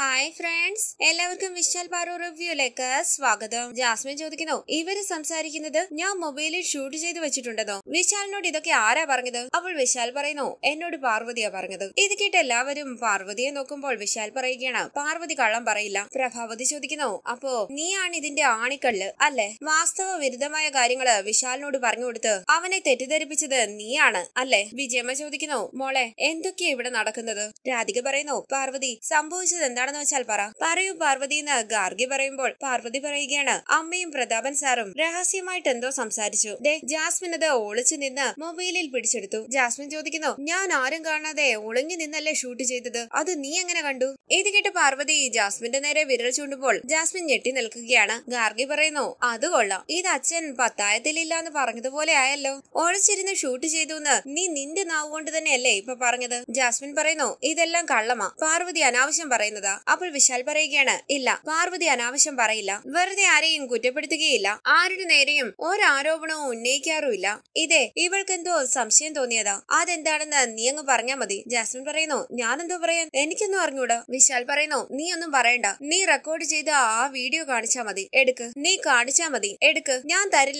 hi friends എല്ലാവർക്കും വിശാൽ പാറു റിവ്യൂലേക്ക് സ്വാഗതം Jasmine ചോദിക്കുന്നു ഇവര് സംസാരിക്കുന്നത് ഞാൻ മൊബൈലിൽ ഷൂട്ട് ചെയ്ത് വെച്ചിട്ടുണ്ടെന്നോ വിശാലിനോട് ഇതൊക്കെ ആരാ പറഞ്ഞത് അപ്പോൾ വിശാൽ പറയുന്നു എന്നോട് പാർവതിയാ പറഞ്ഞത് ഇത് കേട്ട് എല്ലാവരും പാർവതിയെ നോക്കുമ്പോൾ വിശാൽ പറയുകയാണ് പാർവതി കള്ളം പറയില്ല പ്രഭാവതി ചോദിക്കുന്നു അപ്പോ നീയാണ് ഇതിന്റെ ആണിക്കള്ള് അല്ലെ വാസ്തവ വിരുദ്ധമായ കാര്യങ്ങള് വിശാലിനോട് പറഞ്ഞു കൊടുത്ത് അവനെ തെറ്റിദ്ധരിപ്പിച്ചത് നീയാണ് അല്ലെ വിജയമ്മ ചോദിക്കുന്നു മോളെ എന്തൊക്കെയാ ഇവിടെ നടക്കുന്നത് രാധിക പറയുന്നു പാർവതി സംഭവിച്ചത് എന്താണ് എന്താണെന്ന് വെച്ചാൽ പറ പറയൂ പാർവതി എന്ന് ഗാർഗി പറയുമ്പോൾ പാർവതി പറയുകയാണ് അമ്മയും പ്രതാപൻ സാറും രഹസ്യമായിട്ട് എന്തോ സംസാരിച്ചു ദേ ജാസ്മിൻ അത് ഒളിച്ചു നിന്ന് മൊബൈലിൽ പിടിച്ചെടുത്തു ജാസ്മിൻ ചോദിക്കുന്നു ഞാൻ ആരും കാണാതെ ഒളിഞ്ഞു നിന്നല്ലേ ഷൂട്ട് ചെയ്തത് അത് നീ എങ്ങനെ കണ്ടു ഇത് കേട്ട് പാർവതി ജാസ്മിന്റെ നേരെ വിരൽ ചൂണ്ടുമ്പോൾ ജാസ്മിൻ ഞെട്ടി നിൽക്കുകയാണ് ഗാർഗി പറയുന്നു അത് കൊള്ളാം ഇത് അച്ഛൻ പത്തായത്തിലില്ല എന്ന് പറഞ്ഞതുപോലെ ആയല്ലോ ഒളിച്ചിരുന്ന് ഷൂട്ട് ചെയ്തു എന്ന് നീ നിന്റെ നാവ് കൊണ്ട് തന്നെയല്ലേ ഇപ്പൊ പറഞ്ഞത് ജാസ്മിൻ പറയുന്നു ഇതെല്ലാം കള്ളമാ പാർവതി അനാവശ്യം പറയുന്നതാ അപ്പോൾ വിശാൽ പറയുകയാണ് ഇല്ല പാർവതി അനാവശ്യം പറയില്ല വെറുതെ ആരെയും കുറ്റപ്പെടുത്തുകയില്ല ആരുടെ നേരെയും ഒരാരോപണവും ഉന്നയിക്കാറുമില്ല ഇതേ ഇവൾക്കെന്തോ സംശയം തോന്നിയതാ അതെന്താണെന്ന് നീ അങ്ങ് പറഞ്ഞാ മതി ജാസ്മിൻ പറയുന്നു ഞാനെന്തോ പറയാൻ എനിക്കൊന്നും അറിഞ്ഞൂടാ വിശാൽ പറയുന്നു നീ ഒന്നും പറയണ്ട നീ റെക്കോർഡ് ചെയ്ത ആ വീഡിയോ കാണിച്ചാ മതി എടുക്ക് നീ കാണിച്ചാ മതി എടുക്ക് ഞാൻ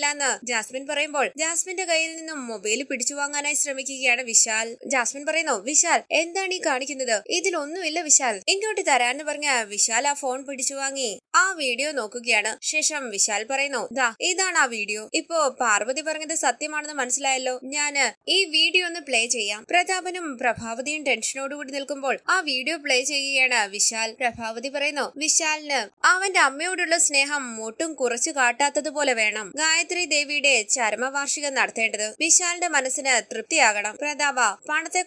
എന്ന് ജാസ്മിൻ പറയുമ്പോൾ ജാസ്മിന്റെ കയ്യിൽ നിന്നും മൊബൈൽ പിടിച്ചു വാങ്ങാനായി ശ്രമിക്കുകയാണ് വിശാൽ ജാസ്മിൻ പറയുന്നു വിശാൽ എന്താണ് ഈ കാണിക്കുന്നത് ഇതിലൊന്നുമില്ല വിശാൽ ഇങ്ങോട്ട് വരാന്ന് പറഞ്ഞ വിശാൽ ആ ഫോൺ പിടിച്ചു വാങ്ങി ആ വീഡിയോ നോക്കുകയാണ് ശേഷം വിശാൽ പറയുന്നു ദാ ഇതാണ് ആ വീഡിയോ ഇപ്പോ പാർവതി പറഞ്ഞത് സത്യമാണെന്ന് മനസ്സിലായല്ലോ ഞാന് ഈ വീഡിയോ ഒന്ന് പ്ലേ ചെയ്യാം പ്രതാപനും പ്രഭാവതിയും ടെൻഷനോടുകൂടി നിൽക്കുമ്പോൾ ആ വീഡിയോ പ്ലേ ചെയ്യുകയാണ് വിശാൽ പ്രഭാവതി പറയുന്നു വിശാലിന് അവന്റെ അമ്മയോടുള്ള സ്നേഹം ഒട്ടും കുറച്ചു കാട്ടാത്തതുപോലെ വേണം ഗായത്രി ദേവിയുടെ ചരമവാർഷികം നടത്തേണ്ടത് വിശാലിന്റെ മനസ്സിന് തൃപ്തിയാകണം പ്രതാപ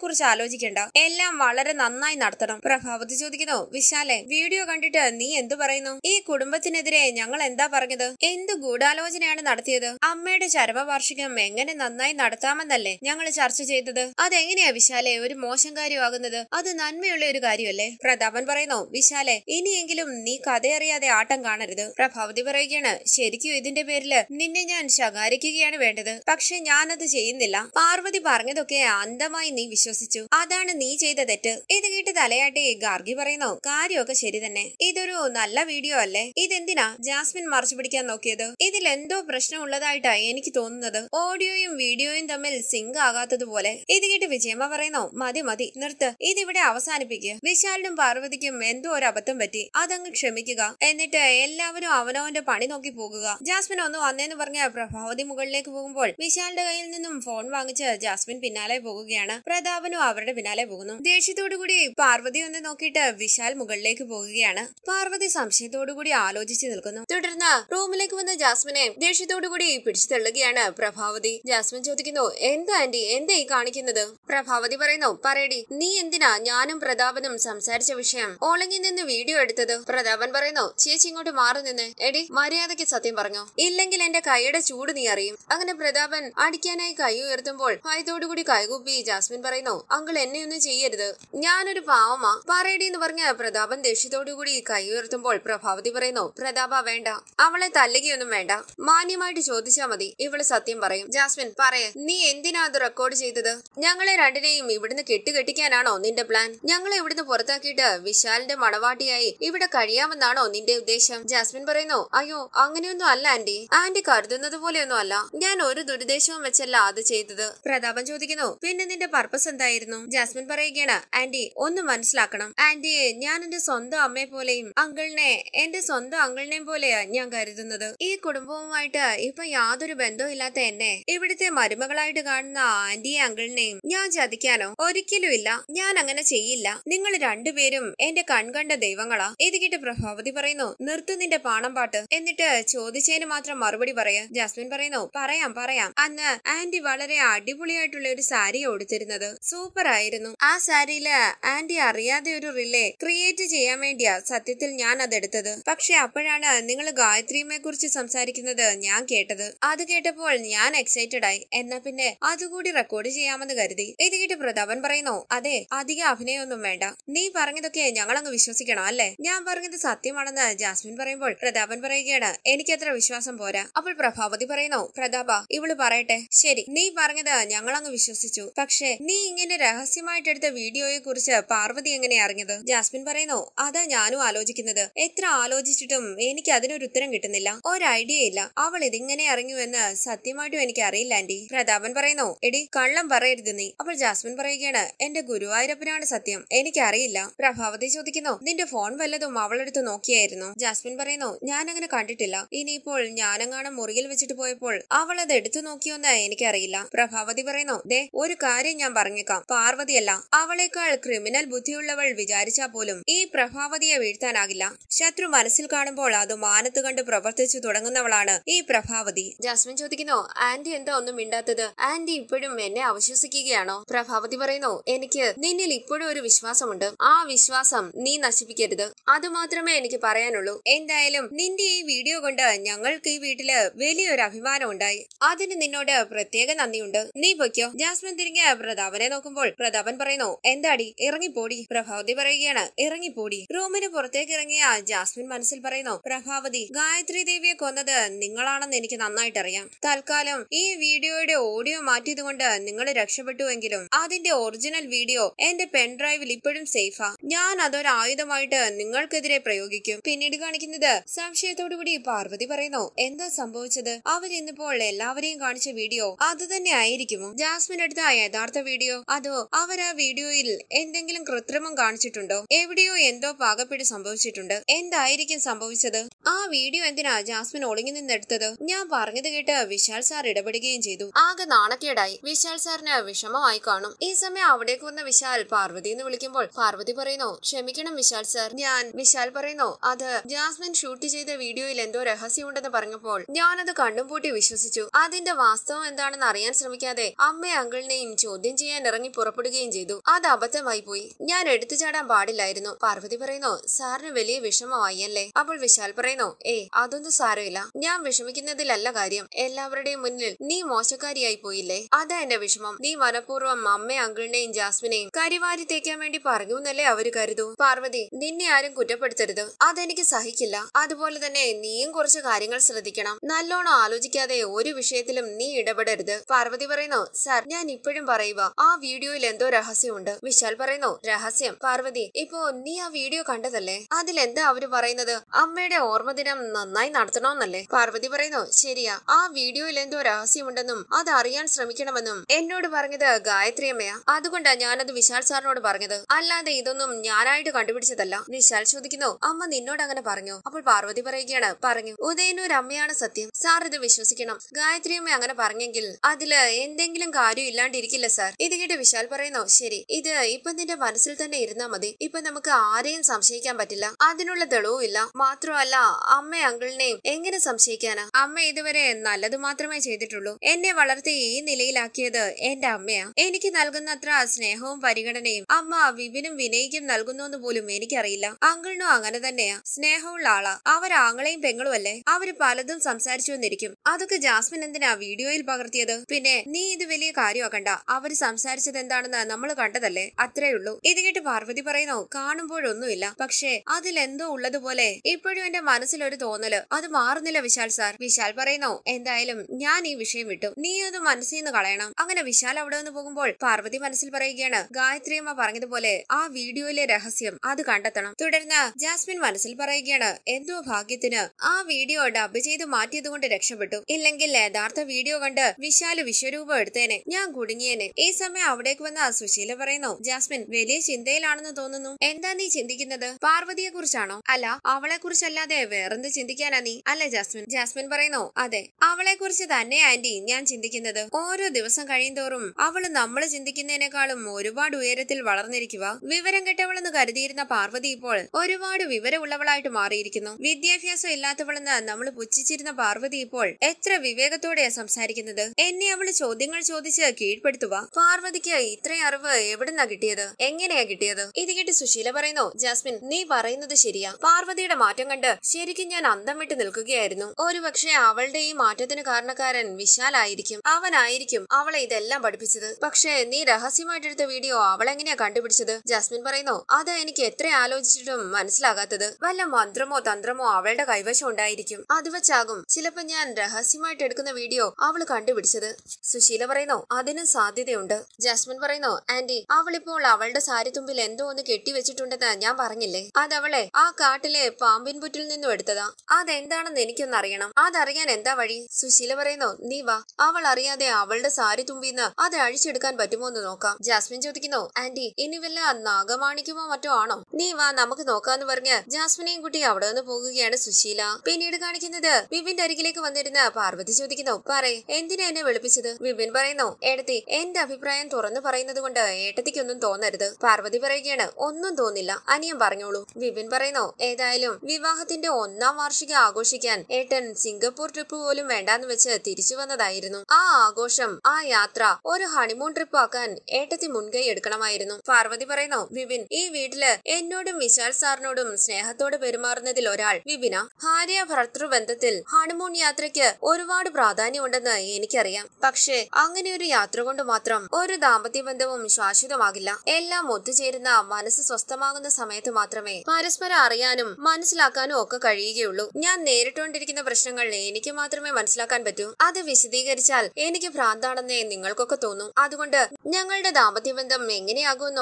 കുറിച്ച് ആലോചിക്കേണ്ട എല്ലാം വളരെ നന്നായി നടത്തണം പ്രഭാവതി ചോദിക്കുന്നു വിശാലെ വീഡിയോ കണ്ടിട്ട് നീ എന്തു പറയുന്നു ഈ കുടുംബത്തിനെതിരെ ഞങ്ങൾ എന്താ പറഞ്ഞത് എന്ത് ഗൂഢാലോചനയാണ് നടത്തിയത് അമ്മയുടെ ചരമവാർഷികം എങ്ങനെ നന്നായി നടത്താമെന്നല്ലേ ഞങ്ങൾ ചർച്ച ചെയ്തത് അതെങ്ങനെയാ വിശാലെ ഒരു മോശം കാര്യമാകുന്നത് അത് നന്മയുള്ള ഒരു കാര്യമല്ലേ പ്രതാപൻ പറയുന്നു വിശാലെ ഇനിയെങ്കിലും നീ കഥയറിയാതെ ആട്ടം കാണരുത് പ്രഭാവതി പറയുകയാണ് ശരിക്കും ഇതിന്റെ പേരില് നിന്നെ ഞാൻ ശകാരിക്കുകയാണ് വേണ്ടത് പക്ഷെ ഞാനത് ചെയ്യുന്നില്ല പാർവതി പറഞ്ഞതൊക്കെ അന്ധമായി നീ വിശ്വസിച്ചു അതാണ് നീ ചെയ്ത തെറ്റ് ഇത് കേട്ട് തലയാട്ടി ഗാർഗി പറയുന്നു കാര്യമൊക്കെ ശരി തന്നെ ഇതൊരു നല്ല വീഡിയോ അല്ലേ ഇതെന്തിനാ ജാസ്മിൻ മറച്ചു പിടിക്കാൻ നോക്കിയത് ഇതിൽ എന്തോ പ്രശ്നം ഉള്ളതായിട്ടാ എനിക്ക് തോന്നുന്നത് ഓഡിയോയും വീഡിയോയും തമ്മിൽ സിങ്ക് ആകാത്തതുപോലെ ഇത് കേട്ട് വിജയമ്മ പറയുന്നോ മതി മതി നിർത്ത് ഇതിവിടെ അവസാനിപ്പിക്കുക വിശാലിനും പാർവതിക്കും എന്തോ ഒരു അബദ്ധം പറ്റി അതങ്ങ് ക്ഷമിക്കുക എന്നിട്ട് എല്ലാവരും അവനവന്റെ പണി നോക്കി പോകുക ജാസ്മിൻ ഒന്ന് വന്നേന്ന് പറഞ്ഞ പ്രഭാവതി മുകളിലേക്ക് പോകുമ്പോൾ വിശാലിന്റെ കയ്യിൽ നിന്നും ഫോൺ വാങ്ങിച്ച് ജാസ്മിൻ പിന്നാലെ പോകുകയാണ് പ്രതാപനും അവരുടെ പിന്നാലെ പോകുന്നു ദേഷ്യത്തോടു കൂടി പാർവതി ഒന്ന് നോക്കിയിട്ട് വിശാൽ മുകളിലേക്ക് പോകുകയാണ് പാർവതി സംശയത്തോടുകൂടി ആലോചിച്ചു നിൽക്കുന്നു തുടർന്ന് റൂമിലേക്ക് വന്ന ജാസ്മിനെ ദേഷ്യത്തോടുകൂടി പിടിച്ചു തള്ളുകയാണ് പ്രഭാവതി ജാസ്മിൻ ചോദിക്കുന്നു എന്താ ആന്റി എന്താ ഈ കാണിക്കുന്നത് പ്രഭാവതി പറയുന്നു പറയടി നീ എന്തിനാ ഞാനും പ്രതാപനും സംസാരിച്ച വിഷയം ഓളങ്ങിൽ നിന്ന് വീഡിയോ എടുത്തത് പ്രതാപൻ പറയുന്നു ചേച്ചി ഇങ്ങോട്ട് മാറി നിന്ന് എടി മര്യാദയ്ക്ക് സത്യം പറഞ്ഞു ഇല്ലെങ്കിൽ എന്റെ കൈയുടെ ചൂട് നീ അറിയും അങ്ങനെ പ്രതാപൻ അടിക്കാനായി കൈ ഉയർത്തുമ്പോൾ ഭയത്തോടുകൂടി കൈകുപ്പി ജാസ്മിൻ പറയുന്നു അങ്കിൾ എന്നെ ഒന്നും ചെയ്യരുത് ഞാനൊരു പാവമാ പറയടി എന്ന് പറഞ്ഞ പ്രതാപൻ ദേഷ്യത്തോടുകൂടി കൈ ഉയർത്തുമ്പോൾ പ്രഭാവതി പറയുന്നു പ്രതാപ വേണ്ട അവളെ തല്ലുകയൊന്നും വേണ്ട മാന്യമായിട്ട് ചോദിച്ചാൽ മതി ഇവള് സത്യം പറയും ജാസ്മിൻ പറയേ നീ എന്തിനാ അത് റെക്കോർഡ് ചെയ്തത് ഞങ്ങളെ രണ്ടിനെയും ഇവിടുന്ന് കെട്ടുകെട്ടിക്കാനാണോ നിന്റെ പ്ലാൻ ഞങ്ങളെ ഇവിടുന്ന് പുറത്താക്കിയിട്ട് വിശാലിന്റെ മണവാട്ടിയായി ഇവിടെ കഴിയാമെന്നാണോ നിന്റെ ഉദ്ദേശം ജാസ്മിൻ പറയുന്നു അയ്യോ അങ്ങനെയൊന്നും അല്ല ആന്റി ആന്റി കരുതുന്നത് പോലെയൊന്നും അല്ല ഞാൻ ഒരു ദുരുദ്ദേശവും വെച്ചല്ല അത് ചെയ്തത് പ്രതാപൻ ചോദിക്കുന്നു പിന്നെ നിന്റെ പർപ്പസ് എന്തായിരുന്നു ജാസ്മിൻ പറയുകയാണ് ആന്റി ഒന്ന് മനസ്സിലാക്കണം ആന്റി ഞാൻ എന്റെ സ്വന്തം അമ്മയെ പോലെയും അങ്കിളിനെ എന്റെ സ്വന്തം അങ്കിളിനെയും പോലെയാ ഞാൻ കരുതുന്നത് ഈ കുടുംബവുമായിട്ട് ഇപ്പൊ യാതൊരു ബന്ധവും ഇല്ലാത്ത എന്നെ ഇവിടുത്തെ മരുമകളായിട്ട് കാണുന്ന ആന്റിയെ അങ്കിളിനെയും ഞാൻ ചതിക്കാനോ ഒരിക്കലും ഇല്ല ഞാൻ അങ്ങനെ ചെയ്യില്ല നിങ്ങൾ രണ്ടുപേരും എന്റെ കൺകണ്ട ദൈവങ്ങളാ ഇത് കേട്ട് പ്രഭാവതി പറയുന്നു നിർത്തു നിന്റെ പാണം പാട്ട് എന്നിട്ട് ചോദിച്ചതിന് മാത്രം മറുപടി പറയാ ജാസ്മിൻ പറയുന്നു പറയാം പറയാം അന്ന് ആന്റി വളരെ അടിപൊളിയായിട്ടുള്ള ഒരു സാരി ഉടുത്തിരുന്നത് സൂപ്പർ ആയിരുന്നു ആ സാരിയില് ആന്റി അറിയാതെ ഒരു റിലേ ക്രിയേറ്റ് ഇമിറ്റേറ്റ് ചെയ്യാൻ വേണ്ടിയാ സത്യത്തിൽ ഞാൻ അതെടുത്തത് പക്ഷെ അപ്പോഴാണ് നിങ്ങൾ ഗായത്രിയമ്മയെ കുറിച്ച് സംസാരിക്കുന്നത് ഞാൻ കേട്ടത് അത് കേട്ടപ്പോൾ ഞാൻ എക്സൈറ്റഡ് ആയി എന്നാ പിന്നെ അതുകൂടി റെക്കോർഡ് ചെയ്യാമെന്ന് കരുതി ഇത് കേട്ട് പ്രതാപൻ പറയുന്നു അതെ അധിക അഭിനയമൊന്നും വേണ്ട നീ പറഞ്ഞതൊക്കെ ഞങ്ങളങ്ങ് വിശ്വസിക്കണം അല്ലേ ഞാൻ പറഞ്ഞത് സത്യമാണെന്ന് ജാസ്മിൻ പറയുമ്പോൾ പ്രതാപൻ പറയുകയാണ് എനിക്കത്ര വിശ്വാസം പോരാ അപ്പോൾ പ്രഭാവതി പറയുന്നു പ്രതാപ ഇവള് പറയട്ടെ ശരി നീ പറഞ്ഞത് ഞങ്ങളങ്ങ് വിശ്വസിച്ചു പക്ഷേ നീ ഇങ്ങനെ രഹസ്യമായിട്ടെടുത്ത വീഡിയോയെ കുറിച്ച് പാർവതി എങ്ങനെ അറിഞ്ഞത് ജാസ്മിൻ പറയുന്നു പറയുന്നു അതാ ഞാനും ആലോചിക്കുന്നത് എത്ര ആലോചിച്ചിട്ടും എനിക്ക് അതിനൊരു ഉത്തരം കിട്ടുന്നില്ല ഒരു ഐഡിയ ഇല്ല അവൾ ഇതിങ്ങനെ ഇറങ്ങുമെന്ന് സത്യമായിട്ടും എനിക്ക് അറിയില്ല ആന്റി പ്രതാപൻ പറയുന്നു എടി കള്ളം പറയരുത് നീ അപ്പോൾ ജാസ്മിൻ പറയുകയാണ് എന്റെ ഗുരുവായൂരപ്പനാണ് സത്യം എനിക്കറിയില്ല പ്രഭാവതി ചോദിക്കുന്നു നിന്റെ ഫോൺ വല്ലതും അവളെടുത്ത് നോക്കിയായിരുന്നു ജാസ്മിൻ പറയുന്നു ഞാൻ അങ്ങനെ കണ്ടിട്ടില്ല ഇനിയിപ്പോൾ ഞാനങ്ങാണം മുറിയിൽ വെച്ചിട്ട് പോയപ്പോൾ അവൾ അത് എടുത്തു നോക്കിയോന്ന് എനിക്കറിയില്ല പ്രഭാവതി പറയുന്നു ദേ ഒരു കാര്യം ഞാൻ പറഞ്ഞേക്കാം പാർവതിയല്ല അവളെക്കാൾ ക്രിമിനൽ ബുദ്ധിയുള്ളവൾ വിചാരിച്ചാ പോലും ഈ പ്രഭാവതിയെ വീഴ്ത്താനാകില്ല ശത്രു മനസ്സിൽ കാണുമ്പോൾ അത് മാനത്ത് കണ്ട് പ്രവർത്തിച്ചു തുടങ്ങുന്നവളാണ് ഈ പ്രഭാവതി ജാസ്മിൻ ചോദിക്കുന്നു ആന്റി എന്താ ഒന്നും മിണ്ടാത്തത് ആന്റി ഇപ്പോഴും എന്നെ അവിശ്വസിക്കുകയാണോ പ്രഭാവതി പറയുന്നു എനിക്ക് നിന്നിൽ ഇപ്പോഴും ഒരു വിശ്വാസമുണ്ട് ആ വിശ്വാസം നീ നശിപ്പിക്കരുത് അത് മാത്രമേ എനിക്ക് പറയാനുള്ളൂ എന്തായാലും നിന്റെ ഈ വീഡിയോ കൊണ്ട് ഞങ്ങൾക്ക് ഈ വീട്ടില് വലിയൊരു അഭിമാനം ഉണ്ടായി അതിന് നിന്നോട് പ്രത്യേക നന്ദിയുണ്ട് നീ പൊയ്ക്കോ ജാസ്മിൻ തിരികെ പ്രതാപനെ നോക്കുമ്പോൾ പ്രതാപൻ പറയുന്നു എന്താടി ഇറങ്ങിപ്പോടി പ്രഭാവതി പറയുകയാണ് ഇറങ്ങിപ്പോടി റൂമിന് പുറത്തേക്ക് ഇറങ്ങിയ ജാസ്മിൻ മനസ്സിൽ പറയുന്നു പ്രഭാവതി ഗായത്രി ദേവിയെ കൊന്നത് നിങ്ങളാണെന്ന് എനിക്ക് നന്നായിട്ട് അറിയാം തൽക്കാലം ഈ വീഡിയോയുടെ ഓഡിയോ മാറ്റിയതുകൊണ്ട് നിങ്ങൾ രക്ഷപ്പെട്ടുവെങ്കിലും അതിന്റെ ഒറിജിനൽ വീഡിയോ എന്റെ പെൻഡ്രൈവിൽ ഇപ്പോഴും സേഫാ ഞാൻ അതൊരു ആയുധമായിട്ട് നിങ്ങൾക്കെതിരെ പ്രയോഗിക്കും പിന്നീട് കാണിക്കുന്നത് സംശയത്തോടുകൂടി പാർവതി പറയുന്നു എന്താ സംഭവിച്ചത് അവൻ ഇന്നിപ്പോൾ എല്ലാവരെയും കാണിച്ച വീഡിയോ അത് തന്നെ ആയിരിക്കുമോ ജാസ്മിൻ എടുത്ത യഥാർത്ഥ വീഡിയോ അതോ അവർ ആ വീഡിയോയിൽ എന്തെങ്കിലും കൃത്രിമം കാണിച്ചിട്ടുണ്ടോ എവിടെ എവിടെയോ എന്തോ പാകപ്പിടി സംഭവിച്ചിട്ടുണ്ട് എന്തായിരിക്കും സംഭവിച്ചത് ആ വീഡിയോ എന്തിനാ ജാസ്മിൻ ഒളിഞ്ഞു നിന്നെടുത്തത് ഞാൻ പറഞ്ഞത് കേട്ട് വിശാൽ സാർ ഇടപെടുകയും ചെയ്തു ആകെ നാണക്കേടായി വിശാൽ സാറിന് വിഷമമായി കാണും ഈ സമയം അവിടേക്ക് വന്ന വിശാൽ പാർവതി എന്ന് വിളിക്കുമ്പോൾ പാർവതി പറയുന്നു ക്ഷമിക്കണം വിശാൽ സാർ ഞാൻ വിശാൽ പറയുന്നു അത് ജാസ്മിൻ ഷൂട്ട് ചെയ്ത വീഡിയോയിൽ എന്തോ രഹസ്യമുണ്ടെന്ന് പറഞ്ഞപ്പോൾ ഞാനത് കണ്ടും പൂട്ടി വിശ്വസിച്ചു അതിന്റെ വാസ്തവം എന്താണെന്ന് അറിയാൻ ശ്രമിക്കാതെ അമ്മയും അങ്കിളിനെയും ചോദ്യം ചെയ്യാൻ ഇറങ്ങി പുറപ്പെടുകയും ചെയ്തു അത് അബദ്ധമായി പോയി ഞാൻ എടുത്തു ചാടാൻ പാടില്ലായിരുന്നു പാർവതി പറയുന്നു സാറിന് വലിയ വിഷമമായി അല്ലേ അപ്പോൾ വിശാൽ പറയുന്നു ഏ അതൊന്നും സാരമില്ല ഞാൻ വിഷമിക്കുന്നതിലല്ല കാര്യം എല്ലാവരുടെയും മുന്നിൽ നീ മോശക്കാരിയായി പോയില്ലേ അതാ എന്റെ വിഷമം നീ മനഃപൂർവ്വം അമ്മ അങ്കിളിനെയും ജാസ്മിനെയും കരിവാരി തേക്കാൻ വേണ്ടി പറഞ്ഞു എന്നല്ലേ അവര് കരുതൂ പാർവതി നിന്നെ ആരും കുറ്റപ്പെടുത്തരുത് അതെനിക്ക് സഹിക്കില്ല അതുപോലെ തന്നെ നീയും കുറച്ച് കാര്യങ്ങൾ ശ്രദ്ധിക്കണം നല്ലോണം ആലോചിക്കാതെ ഒരു വിഷയത്തിലും നീ ഇടപെടരുത് പാർവതി പറയുന്നു സാർ ഞാൻ ഇപ്പോഴും പറയുക ആ വീഡിയോയിൽ എന്തോ രഹസ്യമുണ്ട് വിശാൽ പറയുന്നു രഹസ്യം പാർവതി ഇപ്പോ നീ ആ വീഡിയോ കണ്ടതല്ലേ അതിലെന്താ അവര് പറയുന്നത് അമ്മയുടെ ഓർമ്മദിനം നന്നായി നടത്തണമെന്നല്ലേ പാർവതി പറയുന്നു ശരിയാ ആ വീഡിയോയിൽ എന്തോ രഹസ്യമുണ്ടെന്നും അത് അറിയാൻ ശ്രമിക്കണമെന്നും എന്നോട് പറഞ്ഞത് ഗായത്രി അമ്മയാ അതുകൊണ്ടാ ഞാനത് വിശാൽ സാറിനോട് പറഞ്ഞത് അല്ലാതെ ഇതൊന്നും ഞാനായിട്ട് കണ്ടുപിടിച്ചതല്ല വിശാൽ ചോദിക്കുന്നു അമ്മ നിന്നോട് അങ്ങനെ പറഞ്ഞു അപ്പോൾ പാർവതി പറയുകയാണ് പറഞ്ഞു ഉദയനൂർ അമ്മയാണ് സത്യം സാർ ഇത് വിശ്വസിക്കണം ഗായത്രി അമ്മ അങ്ങനെ പറഞ്ഞെങ്കിൽ അതില് എന്തെങ്കിലും കാര്യം ഇല്ലാണ്ടിരിക്കില്ല സാർ ഇത് കേട്ട് വിശാൽ പറയുന്നു ശരി ഇത് ഇപ്പൊ നിന്റെ മനസ്സിൽ തന്നെ ഇരുന്നാ മതി ഇപ്പൊ നമുക്ക് ആരെയും സംശയിക്കാൻ പറ്റില്ല അതിനുള്ള തെളിവുമില്ല മാത്രമല്ല അമ്മ അങ്കിളിനെയും എങ്ങനെ സംശയിക്കാനാ അമ്മ ഇതുവരെ നല്ലത് മാത്രമേ ചെയ്തിട്ടുള്ളൂ എന്നെ വളർത്തി ഈ നിലയിലാക്കിയത് എന്റെ അമ്മയാ എനിക്ക് നൽകുന്നത്ര സ്നേഹവും പരിഗണനയും അമ്മ വിപിനും വിനയിക്കും നൽകുന്നോന്ന് പോലും എനിക്കറിയില്ല അങ്കിളിനും അങ്ങനെ തന്നെയാ സ്നേഹമുള്ള ആളാ അവർ ആങ്ങളെയും പെങ്ങളും അല്ലേ അവര് പലതും സംസാരിച്ചു വന്നിരിക്കും അതൊക്കെ ജാസ്മിൻ എന്തിനാ വീഡിയോയിൽ പകർത്തിയത് പിന്നെ നീ ഇത് വലിയ കാര്യമാക്കണ്ട അവര് സംസാരിച്ചത് എന്താണെന്ന് നമ്മൾ കണ്ടതല്ലേ അത്രേ ഉള്ളൂ ഇത് കേട്ട് പാർവതി പറയുന്നു കാണും കാണുമ്പോഴൊന്നുമില്ല പക്ഷേ അതിലെന്തോ ഉള്ളതുപോലെ ഇപ്പോഴും എന്റെ മനസ്സിലൊരു തോന്നല് അത് മാറുന്നില്ല വിശാൽ സാർ വിശാൽ പറയുന്നു എന്തായാലും ഞാൻ ഈ വിഷയം വിട്ടു നീ ഒന്ന് മനസ്സിൽ നിന്ന് കളയണം അങ്ങനെ വിശാൽ അവിടെ നിന്ന് പോകുമ്പോൾ പാർവതി മനസ്സിൽ പറയുകയാണ് ഗായത്രി അമ്മ പറഞ്ഞതുപോലെ ആ വീഡിയോയിലെ രഹസ്യം അത് കണ്ടെത്തണം തുടർന്ന് ജാസ്മിൻ മനസ്സിൽ പറയുകയാണ് എന്തോ ഭാഗ്യത്തിന് ആ വീഡിയോ ഡബ് ചെയ്ത് മാറ്റിയത് രക്ഷപ്പെട്ടു ഇല്ലെങ്കിൽ യഥാർത്ഥ വീഡിയോ കണ്ട് വിശാല് വിശ്വരൂപം എടുത്തേനെ ഞാൻ കുടുങ്ങിയേനെ ഈ സമയം അവിടേക്ക് വന്ന സുശീല പറയുന്നു ജാസ്മിൻ വലിയ ചിന്തയിലാണെന്ന് തോന്നുന്നു എന്താ നീ ചിന്തിക്കുന്നത് പാർവതിയെ കുറിച്ചാണോ അല്ല അവളെ കുറിച്ചല്ലാതെ വേറെന്ത് ചിന്തിക്കാനാ നീ അല്ല ജാസ്മിൻ ജാസ്മിൻ പറയുന്നു അതെ അവളെ കുറിച്ച് തന്നെ ആന്റി ഞാൻ ചിന്തിക്കുന്നത് ഓരോ ദിവസം കഴിയുന്തോറും അവള് നമ്മൾ ചിന്തിക്കുന്നതിനേക്കാളും ഒരുപാട് ഉയരത്തിൽ വളർന്നിരിക്കുക വിവരം കെട്ടവളെന്ന് കരുതിയിരുന്ന പാർവതി ഇപ്പോൾ ഒരുപാട് വിവരമുള്ളവളായിട്ട് മാറിയിരിക്കുന്നു വിദ്യാഭ്യാസം ഇല്ലാത്തവളെന്ന് നമ്മൾ പുച്ഛിച്ചിരുന്ന പാർവതി ഇപ്പോൾ എത്ര വിവേകത്തോടെയാ സംസാരിക്കുന്നത് എന്നെ അവള് ചോദ്യങ്ങൾ ചോദിച്ച് കീഴ്പ്പെടുത്തുക പാർവതിക്ക് ഇത്രയും അറിവ് എവിടുന്നാ കിട്ടിയത് എങ്ങനെയാ കിട്ടിയത് ഇത് കേട്ട് സുശീല പറയുന്നു ജാസ്മിൻ നീ പറയുന്നത് ശരിയാ പാർവതിയുടെ മാറ്റം കണ്ട് ശരിക്കും ഞാൻ അന്തം വിട്ട് നിൽക്കുകയായിരുന്നു ഒരുപക്ഷെ അവളുടെ ഈ മാറ്റത്തിന് കാരണക്കാരൻ വിശാലായിരിക്കും അവനായിരിക്കും അവളെ ഇതെല്ലാം പഠിപ്പിച്ചത് പക്ഷേ നീ രഹസ്യമായിട്ടെടുത്ത വീഡിയോ അവളെങ്ങനെയാ കണ്ടുപിടിച്ചത് ജാസ്മിൻ പറയുന്നു അത് എനിക്ക് എത്ര ആലോചിച്ചിട്ടും മനസ്സിലാകാത്തത് വല്ല മന്ത്രമോ തന്ത്രമോ അവളുടെ കൈവശം ഉണ്ടായിരിക്കും അത് വെച്ചാകും ചിലപ്പോ ഞാൻ രഹസ്യമായിട്ട് എടുക്കുന്ന വീഡിയോ അവള് കണ്ടുപിടിച്ചത് സുശീല പറയുന്നു അതിനും സാധ്യതയുണ്ട് ജാസ്മിൻ പറയുന്നു ആന്റി അവളിപ്പോൾ അവളുടെ സാരിത്തുമ്പിൽ എന്തോ ഒന്ന് കെട്ടിവെച്ചിട്ടുണ്ട് വെച്ചിട്ടുണ്ടെന്ന് ഞാൻ പറഞ്ഞില്ലേ അതവളെ ആ കാട്ടിലെ പാമ്പിൻ പുറ്റിൽ നിന്നും എടുത്തതാ അതെന്താണെന്ന് എനിക്കൊന്ന് അറിയണം അതറിയാൻ എന്താ വഴി സുശീല പറയുന്നു നീ വാ അവൾ അറിയാതെ അവളുടെ സാരി തുമ്പിന്ന് അത് അഴിച്ചെടുക്കാൻ പറ്റുമോ എന്ന് നോക്കാം ജാസ്മിൻ ചോദിക്കുന്നു ആന്റി ഇനി വല്ല നാഗമാണിക്കുമോ മറ്റോ ആണോ നീ വാ നമുക്ക് നോക്കാന്ന് പറഞ്ഞ് ജാസ്മിനെയും കുട്ടി അവിടെ നിന്ന് പോകുകയാണ് സുശീല പിന്നീട് കാണിക്കുന്നത് വിപിന്റെ അരികിലേക്ക് വന്നിരുന്ന പാർവതി ചോദിക്കുന്നു പറയേ എന്തിനാ എന്നെ വിളിപ്പിച്ചത് വിപിൻ പറയുന്നു ഏടത്തി എന്റെ അഭിപ്രായം തുറന്നു പറയുന്നത് കൊണ്ട് ഏട്ടത്തിക്കൊന്നും തോന്നരുത് പാർവതി പറയുകയാണ് ഒന്നും തോന്നുന്നു തോന്നില്ല അനിയൻ പറഞ്ഞോളൂ വിപിൻ പറയുന്നു ഏതായാലും വിവാഹത്തിന്റെ ഒന്നാം വാർഷിക ആഘോഷിക്കാൻ ഏട്ടൻ സിംഗപ്പൂർ ട്രിപ്പ് പോലും വേണ്ടാന്ന് വെച്ച് തിരിച്ചു വന്നതായിരുന്നു ആ ആഘോഷം ആ യാത്ര ഒരു ഹണിമൂൺ ട്രിപ്പ് ആക്കാൻ ഏട്ടത്തി മുൻകൈ എടുക്കണമായിരുന്നു പാർവതി പറയുന്നു വിപിൻ ഈ വീട്ടില് എന്നോടും വിശാൽ സാറിനോടും സ്നേഹത്തോട് പെരുമാറുന്നതിൽ ഒരാൾ വിപിന ഭാര്യ ഭർത്തൃബന്ധത്തിൽ ഹണിമൂൺ യാത്രയ്ക്ക് ഒരുപാട് പ്രാധാന്യമുണ്ടെന്ന് എനിക്കറിയാം പക്ഷേ അങ്ങനെ ഒരു യാത്ര കൊണ്ട് മാത്രം ഒരു ദാമ്പത്യ ബന്ധവും ശാശ്വതമാകില്ല എല്ലാം ഒത്തുചേരുന്ന മനസ്സ് സ്വസ്ഥമായി വ്യക്തമാകുന്ന സമയത്ത് മാത്രമേ പരസ്പരം അറിയാനും മനസ്സിലാക്കാനും ഒക്കെ കഴിയുകയുള്ളൂ ഞാൻ നേരിട്ടുകൊണ്ടിരിക്കുന്ന പ്രശ്നങ്ങൾ എനിക്ക് മാത്രമേ മനസ്സിലാക്കാൻ പറ്റൂ അത് വിശദീകരിച്ചാൽ എനിക്ക് ഭ്രാന്താണെന്നേ നിങ്ങൾക്കൊക്കെ തോന്നും അതുകൊണ്ട് ഞങ്ങളുടെ ദാമ്പത്യബന്ധം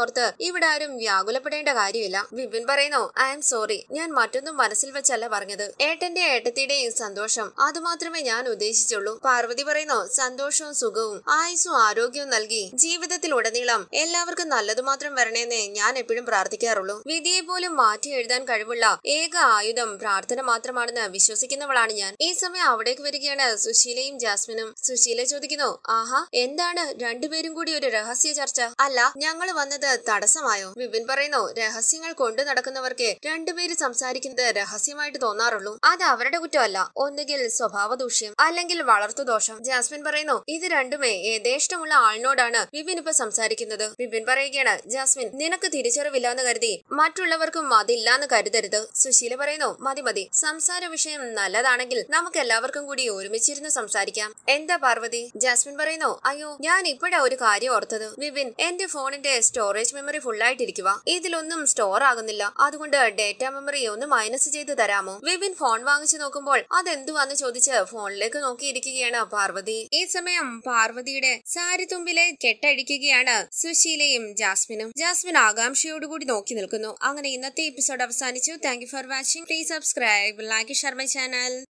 ഓർത്ത് ഇവിടെ ആരും വ്യാകുലപ്പെടേണ്ട കാര്യമില്ല വിപിൻ പറയുന്നു ഐ എം സോറി ഞാൻ മറ്റൊന്നും മനസ്സിൽ വെച്ചല്ല പറഞ്ഞത് ഏട്ടന്റെ ഏട്ടത്തിയുടെയും സന്തോഷം അതുമാത്രമേ ഞാൻ ഉദ്ദേശിച്ചുള്ളൂ പാർവതി പറയുന്നു സന്തോഷവും സുഖവും ആയുസും ആരോഗ്യവും നൽകി ജീവിതത്തിൽ ഉടനീളം എല്ലാവർക്കും നല്ലത് മാത്രം വരണേന്ന് ഞാൻ എപ്പോഴും പ്രാർത്ഥിക്കാറുള്ളൂ വിധിയെ പോലും മാറ്റി എഴുതാൻ കഴിവുള്ള ഏക ആയുധം പ്രാർത്ഥന മാത്രമാണെന്ന് വിശ്വസിക്കുന്നവളാണ് ഞാൻ ഈ സമയം അവിടേക്ക് വരികയാണ് സുശീലയും ജാസ്മിനും സുശീല ചോദിക്കുന്നു ആഹാ എന്താണ് രണ്ടുപേരും കൂടി ഒരു രഹസ്യ ചർച്ച അല്ല ഞങ്ങൾ വന്നത് തടസ്സമായോ വിപിൻ പറയുന്നു രഹസ്യങ്ങൾ കൊണ്ടു നടക്കുന്നവർക്ക് രണ്ടുപേര് സംസാരിക്കുന്നത് രഹസ്യമായിട്ട് തോന്നാറുള്ളൂ അത് അവരുടെ കുറ്റമല്ല ഒന്നുകിൽ സ്വഭാവ ദൂഷ്യം അല്ലെങ്കിൽ വളർത്തു ദോഷം ജാസ്മിൻ പറയുന്നു ഇത് രണ്ടുമേ ഏതേഷ്ടമുള്ള ആളിനോടാണ് വിപിൻ ഇപ്പൊ സംസാരിക്കുന്നത് വിപിൻ പറയുകയാണ് ജാസ്മിൻ നിനക്ക് തിരിച്ചറിവില്ല എന്ന് കരുതി മറ്റുള്ളവർക്കും മതില്ലാന്ന് കരുതരുത് സുശീല പറയുന്നു മതി മതി സംസാര വിഷയം നല്ലതാണെങ്കിൽ നമുക്ക് എല്ലാവർക്കും കൂടി ഒരുമിച്ചിരുന്ന് സംസാരിക്കാം എന്താ പാർവതി ജാസ്മിൻ പറയുന്നു അയ്യോ ഞാൻ ഇപ്പോഴാ ഒരു കാര്യം ഓർത്തത് വിപിൻ എന്റെ ഫോണിന്റെ സ്റ്റോറേജ് മെമ്മറി ഫുള്ളായിട്ടിരിക്കുക ഇതിലൊന്നും സ്റ്റോർ ആകുന്നില്ല അതുകൊണ്ട് ഡേറ്റ മെമ്മറി ഒന്ന് മൈനസ് ചെയ്ത് തരാമോ വിപിൻ ഫോൺ വാങ്ങിച്ചു നോക്കുമ്പോൾ അതെന്തുവാന്ന് ചോദിച്ച് ഫോണിലേക്ക് നോക്കിയിരിക്കുകയാണ് പാർവതി ഈ സമയം പാർവതിയുടെ സാരി തുമ്പിലെ കെട്ടഴിക്കുകയാണ് സുശീലയും ജാസ്മിനും ജാസ്മിൻ ആകാംക്ഷയോടുകൂടി നോക്കി നിൽക്കുന്നു അങ്ങനെ ഇന്നത്തെ എപ്പിസോഡ് അവസാനിച്ചു thank for watching please subscribe like ഷർമ ചാനൽ